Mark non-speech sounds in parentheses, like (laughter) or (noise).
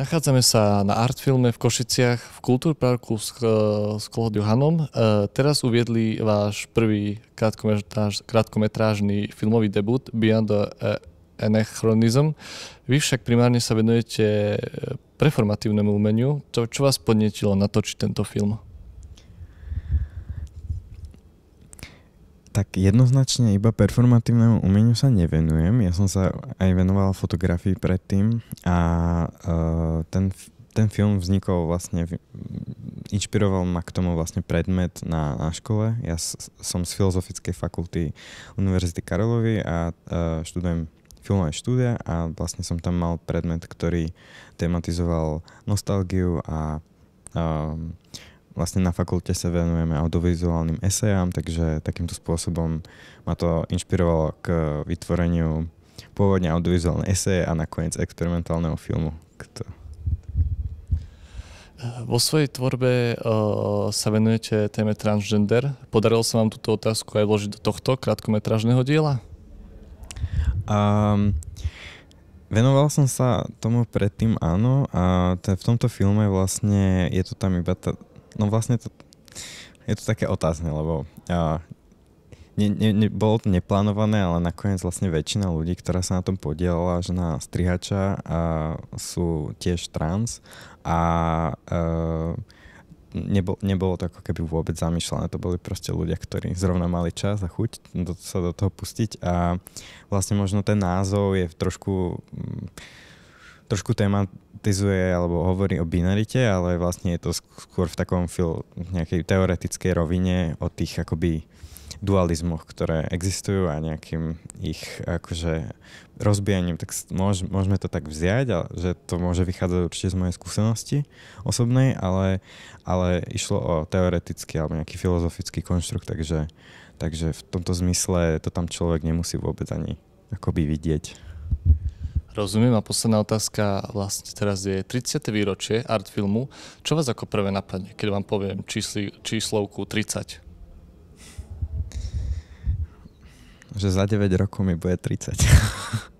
Nachádzame sa na Artfilme v Košiciach v Kultúrparku s, e, s Klod Johanom. E, teraz uviedli váš prvý krátkometráž, krátkometrážny filmový debut Beyond the e, Anachronism. Vy však primárne sa venujete e, performatívnemu umeniu. To, čo vás podnetilo natočiť tento film? tak jednoznačne iba performatívnemu umeniu sa nevenujem. Ja som sa aj venoval fotografii predtým a uh, ten, ten film vznikol vlastne, inšpiroval ma k tomu vlastne predmet na, na škole. Ja s, som z Filozofickej fakulty Univerzity Karolovy a uh, študujem filmové štúdia a vlastne som tam mal predmet, ktorý tematizoval nostalgiu a uh, vlastne na fakulte sa venujeme audiovizuálnym esejám, takže takýmto spôsobom ma to inšpirovalo k vytvoreniu pôvodne audiovizuálne eseje a nakoniec experimentálneho filmu. Kto... Vo svojej tvorbe uh, sa venujete téme transgender. Podarilo sa vám túto otázku aj vložiť do tohto krátkometražného diela? Um, Venoval som sa tomu predtým, áno, a t- v tomto filme vlastne je to tam iba No vlastne to, je to také otázne, lebo uh, ne, ne, ne, bolo to neplánované, ale nakoniec vlastne väčšina ľudí, ktorá sa na tom podielala, že na strihača a sú tiež trans a uh, e, nebol, nebolo to ako keby vôbec zamýšľané. To boli proste ľudia, ktorí zrovna mali čas a chuť do, sa do toho pustiť a vlastne možno ten názov je trošku trošku tematizuje alebo hovorí o binarite, ale vlastne je to skôr v takom fil, nejakej teoretickej rovine o tých akoby dualizmoch, ktoré existujú a nejakým ich akože rozbijaním, tak môž, môžeme to tak vziať, a že to môže vychádzať určite z mojej skúsenosti osobnej, ale, ale išlo o teoretický alebo nejaký filozofický konštrukt, takže, takže v tomto zmysle to tam človek nemusí vôbec ani akoby vidieť. Rozumiem a posledná otázka vlastne teraz je 30. výročie art filmu. Čo vás ako prvé napadne, keď vám poviem čísli, číslovku 30? Že za 9 rokov mi bude 30. (laughs)